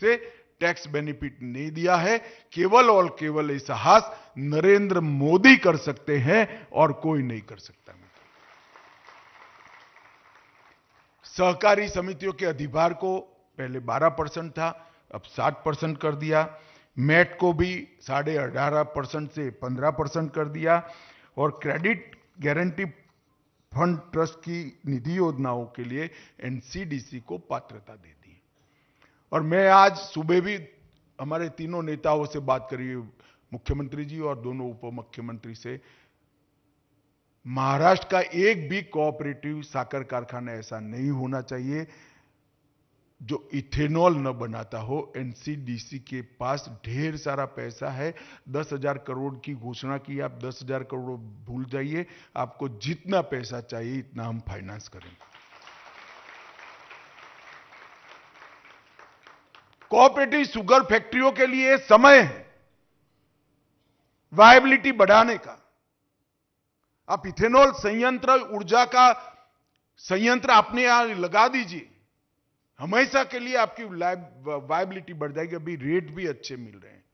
से tax benefit नहीं दिया है केवल और केवल इस साहस नरेंद्र मोदी कर सकते हैं और कोई नहीं कर सकता सहकारी समितियों के अधिभार को पहले 12 परसेंट था अब 60 परसेंट कर दिया मैट को भी साढ़े अठारह परसेंट से 15 परसेंट कर दिया और क्रेडिट गारंटी फंड ट्रस्ट की निधि योजनाओं के लिए एनसीडीसी को पात्रता दे दी और मैं आज सुबह भी हमारे तीनों नेताओं से बात करी मुख्यमंत्री जी और दोनों उप मुख्यमंत्री से महाराष्ट्र का एक भी कोऑपरेटिव साकर कारखाना ऐसा नहीं होना चाहिए जो इथेनॉल न बनाता हो एनसीडीसी के पास ढेर सारा पैसा है दस हजार करोड़ की घोषणा की आप दस हजार करोड़ भूल जाइए आपको जितना पैसा चाहिए इतना हम फाइनेंस करेंगे कोऑपरेटिव शुगर फैक्ट्रियों के लिए समय है वायबिलिटी बढ़ाने का आप इथेनॉल संयंत्र ऊर्जा का संयंत्र आपने यहां लगा दीजिए हमेशा के लिए आपकी वायबिलिटी बढ़ जाएगी अभी रेट भी अच्छे मिल रहे हैं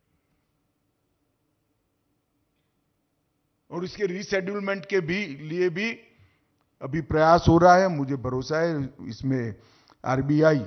और इसके रिसेड्यूलमेंट के भी लिए भी अभी प्रयास हो रहा है मुझे भरोसा है इसमें आरबीआई